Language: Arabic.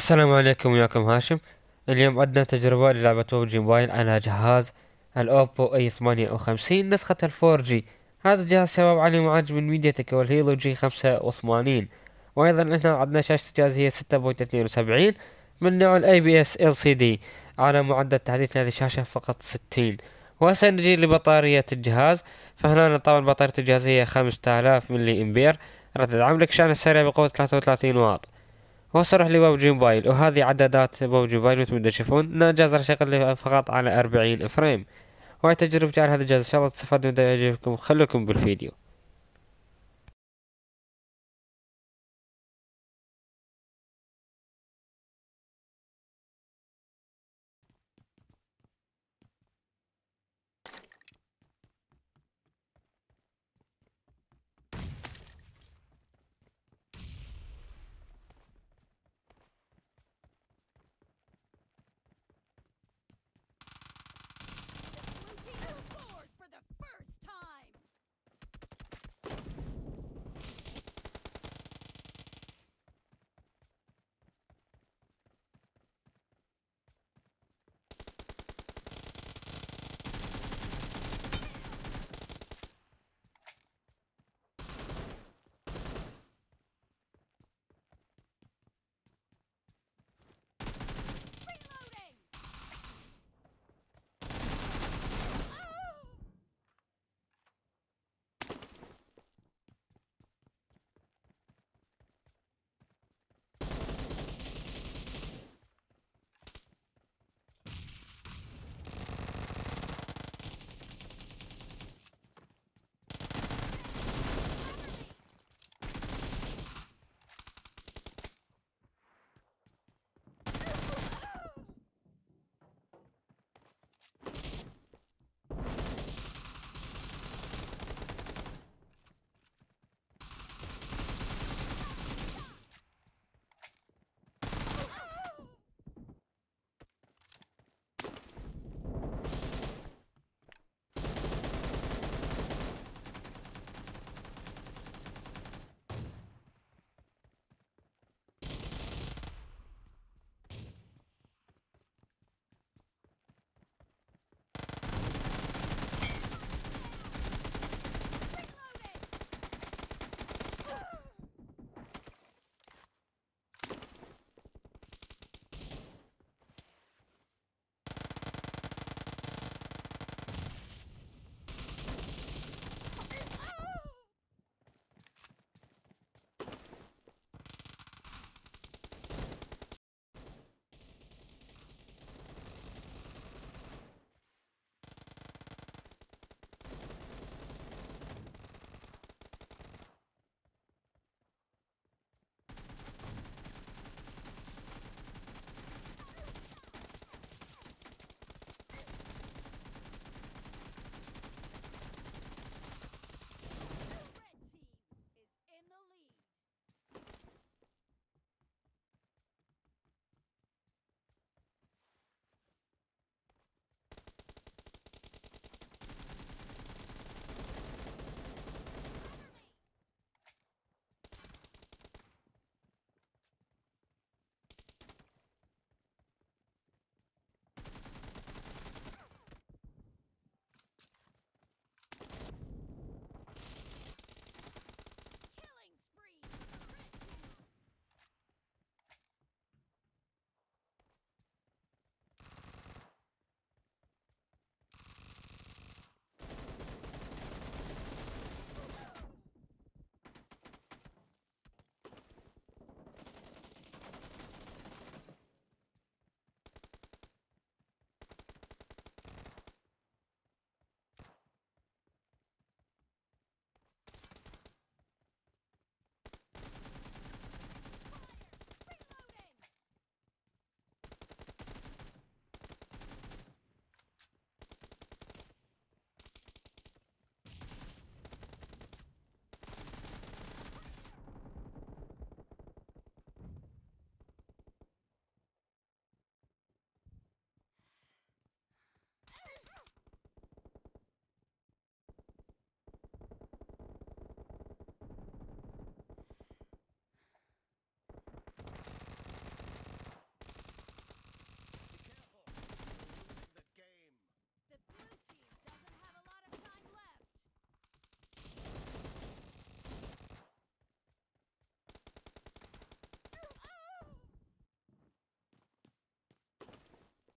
السلام عليكم وياكم هاشم اليوم عندنا تجربة للعبة ببجي موبايل على جهاز الاوبو اي ثمانية وخمسين نسخة الفور جي هذا الجهاز شباب عليه معالج من تك والهيلو جي خمسة وثمانين وايضا احنا عندنا شاشة الجهاز هي ستة بوينت اثنين وسبعين من نوع الاي بي اس ال سي دي على معدل تحديث هذه الشاشة فقط ستين وهسه نجي لبطارية الجهاز فهنا طبعا بطارية الجهاز هي خمسة آلاف ملي امبير راح عملك لك شحن السريع بقوة ثلاثة وثلاثين واط وصلوا لي ببجي موبايل وهذه عدادات ببجي موبايل مثل ما تشوفون انا الجهاز راح يشغل فقط على 40 فريم وهي تجربتي على هذا الجهاز ان شاء الله تستفادوا من يعجبكم خلوكم بالفيديو